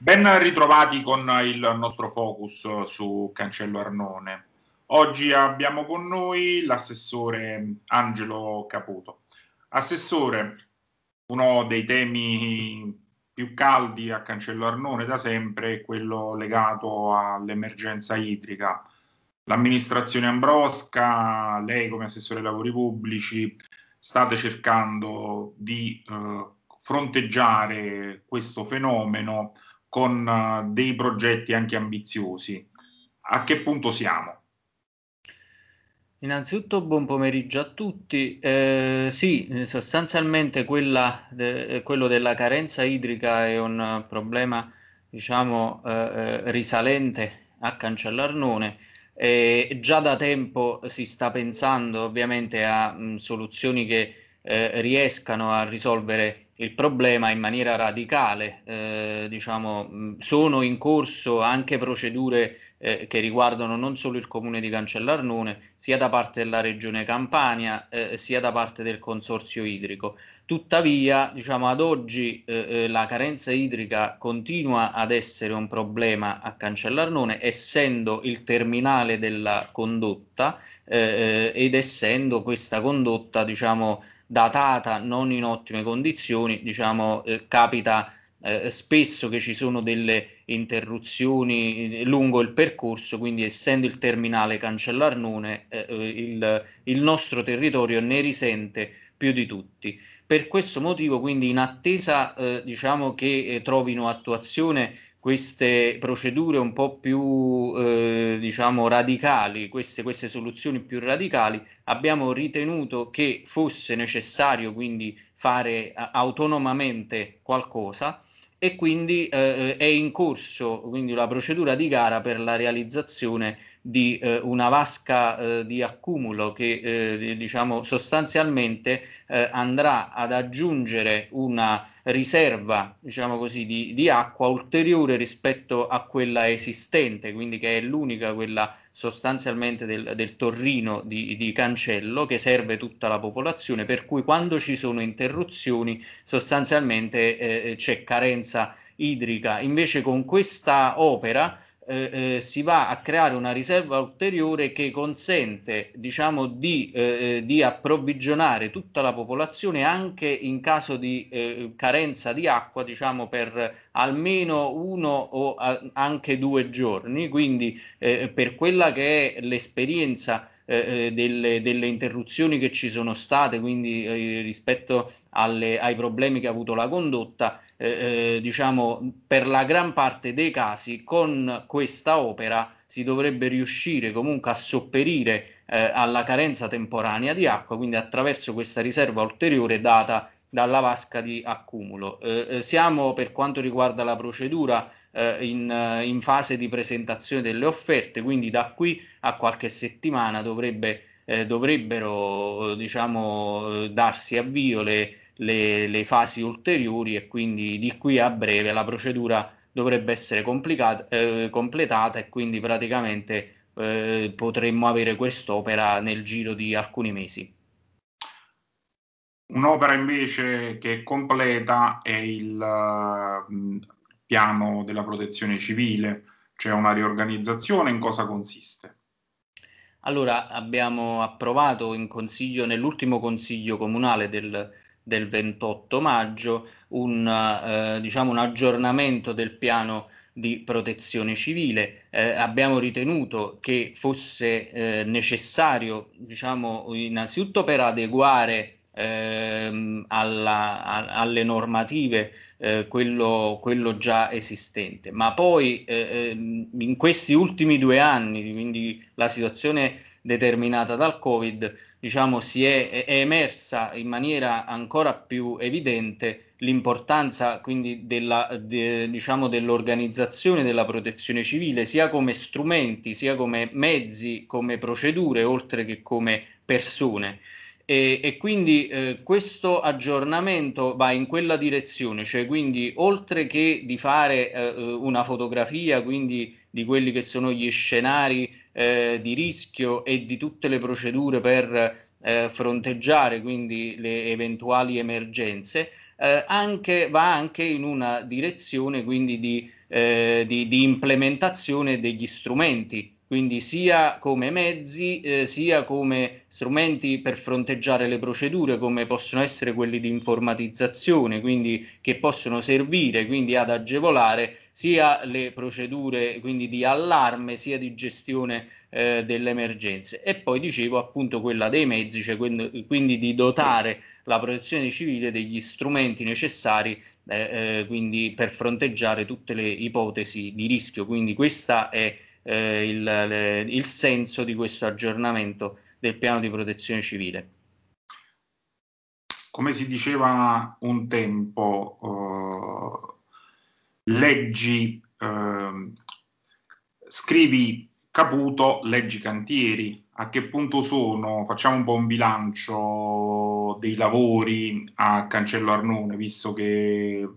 Ben ritrovati con il nostro focus su Cancello Arnone. Oggi abbiamo con noi l'assessore Angelo Caputo. Assessore, uno dei temi più caldi a Cancello Arnone da sempre è quello legato all'emergenza idrica. L'amministrazione Ambrosca, lei come assessore ai lavori pubblici, state cercando di eh, fronteggiare questo fenomeno con eh, dei progetti anche ambiziosi. A che punto siamo? Innanzitutto buon pomeriggio a tutti. Eh, sì, sostanzialmente quella de, eh, quello della carenza idrica è un problema diciamo, eh, eh risalente a Cancellarnone. Eh, già da tempo si sta pensando ovviamente a mh, mm, soluzioni che riescano a risolvere il problema in maniera radicale. Eh, diciamo, sono in corso anche procedure eh, che riguardano non solo il comune di Cancellarnone, sia da parte della regione Campania, eh, sia da parte del consorzio idrico. Tuttavia, diciamo, ad oggi eh, eh, la carenza idrica continua ad essere un problema a Cancellarnone, essendo il terminale della condotta eh, ed essendo questa condotta, diciamo, datata non in ottime condizioni, diciamo, eh, capita eh, spesso che ci sono delle interruzioni eh, lungo il percorso, quindi essendo il terminale Cancellarnone, eh, eh, il, il nostro territorio ne risente più di tutti. Per questo motivo, quindi, in attesa eh, diciamo che eh, trovino attuazione queste procedure un po' più eh, diciamo radicali, queste, queste soluzioni più radicali, abbiamo ritenuto che fosse necessario quindi fare autonomamente qualcosa e quindi eh, eh, è in corso quindi la procedura di gara per la realizzazione di eh, una vasca eh, di accumulo che eh, diciamo sostanzialmente eh, andrà ad aggiungere una riserva diciamo così, di, di acqua ulteriore rispetto a quella esistente, quindi che è l'unica quella sostanzialmente del, del torrino di, di, cancello che serve tutta la popolazione, per cui quando ci sono interruzioni sostanzialmente eh, eh c'è carenza idrica. Invece con questa opera eh, eh, si va a creare una riserva ulteriore che consente diciamo, di, eh, eh di, approvvigionare tutta la popolazione anche in caso di eh, carenza di acqua diciamo, per almeno uno o anche due giorni. Quindi eh, per quella che è l'esperienza eh, eh, delle, delle, interruzioni che ci sono state, quindi eh, rispetto alle, ai problemi che ha avuto la condotta, eh, eh diciamo per la gran parte dei casi con questa opera si dovrebbe riuscire comunque a sopperire eh, alla carenza temporanea di acqua, quindi attraverso questa riserva ulteriore data dalla vasca di accumulo. Eh, eh, siamo per quanto riguarda la procedura eh, in, eh, in, fase di presentazione delle offerte, quindi da qui a qualche settimana dovrebbe, eh, dovrebbero eh, diciamo, darsi avvio le, le, le, fasi ulteriori e quindi di qui a breve la procedura dovrebbe essere completata e quindi praticamente potremmo avere quest'opera nel giro di alcuni mesi. Un'opera invece che è completa è il uh, piano della protezione civile, c'è cioè una riorganizzazione, in cosa consiste? Allora, abbiamo approvato consiglio, nell'ultimo consiglio comunale del, del 28 maggio un, eh, diciamo un, aggiornamento del piano di protezione civile. Eh, abbiamo ritenuto che fosse eh, necessario, diciamo, innanzitutto per adeguare ehm, alla, a, alle normative eh, quello, quello, già esistente. Ma poi eh, ehm, in questi ultimi due anni, quindi la situazione determinata dal Covid, diciamo, si è, è emersa in maniera ancora più evidente l'importanza quindi della, de, diciamo, dell'organizzazione della protezione civile, sia come strumenti, sia come mezzi, come procedure, oltre che come persone. E, e quindi eh, questo aggiornamento va in quella direzione, cioè quindi oltre che di fare eh, eh, una fotografia, quindi di quelli che sono gli scenari eh, di rischio e di tutte le procedure per eh, fronteggiare quindi le eventuali emergenze, eh, anche, va anche in una direzione quindi di, di, di implementazione degli strumenti quindi sia come mezzi eh, sia come strumenti per fronteggiare le procedure come possono essere quelli di informatizzazione, quindi che possono servire quindi ad agevolare sia le procedure quindi di allarme sia di gestione eh, delle emergenze e poi dicevo appunto quella dei mezzi, cioè quindi, di dotare la protezione civile degli strumenti necessari eh, eh, quindi per fronteggiare tutte le ipotesi di rischio, quindi questa è eh, il, le, il senso di questo aggiornamento del piano di protezione civile. Come si diceva un tempo, eh, leggi, eh, scrivi Caputo, leggi cantieri, a che punto sono? Facciamo un po' un bilancio dei lavori a Cancello Arnone, visto che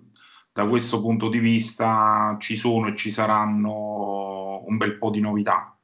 da questo punto di vista ci sono e ci saranno un bel po' di novità.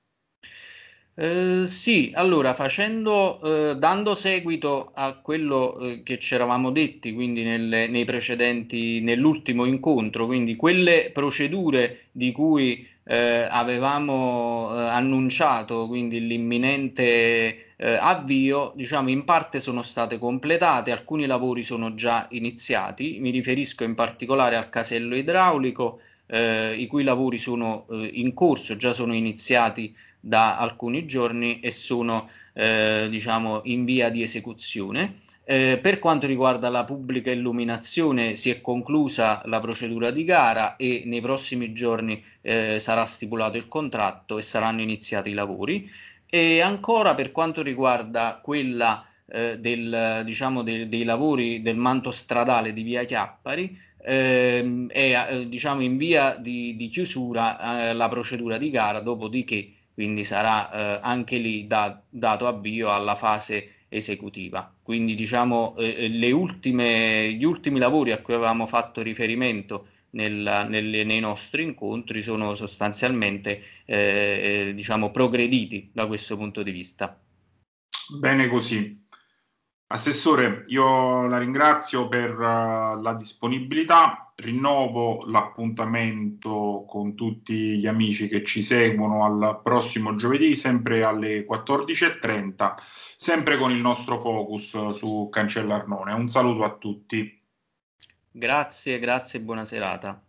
Eh, sì, allora facendo, eh, dando seguito a quello eh, che ci eravamo detti, quindi nelle, nei precedenti, nell'ultimo incontro, quindi quelle procedure di cui eh, avevamo eh, annunciato, quindi l'imminente avvio, diciamo in parte sono state completate, alcuni lavori sono già iniziati, mi riferisco in particolare al casello idraulico eh, i cui lavori sono eh, in corso, già sono iniziati da alcuni giorni e sono eh, diciamo in via di esecuzione. Eh, per quanto riguarda la pubblica illuminazione, si è conclusa la procedura di gara e nei prossimi giorni eh, sarà stipulato il contratto e saranno iniziati i lavori. E ancora per quanto riguarda quella eh, del, diciamo, de- dei lavori del manto stradale di via Chiappari, ehm, è eh, diciamo in via di, di chiusura eh, la procedura di gara, dopodiché quindi sarà eh, anche lì da, dato avvio alla fase esecutiva. Quindi diciamo eh, eh ultime, gli ultimi lavori a cui avevamo fatto riferimento nel, nel, nei nostri incontri sono sostanzialmente eh, eh diciamo progrediti da questo punto di vista. Bene così. Assessore, io la ringrazio per uh, la disponibilità, rinnovo l'appuntamento con tutti gli amici che ci seguono al prossimo giovedì, sempre alle 14.30, sempre con il nostro focus eh, su Cancellarnone. Un saluto a tutti. Grazie, grazie e buona serata.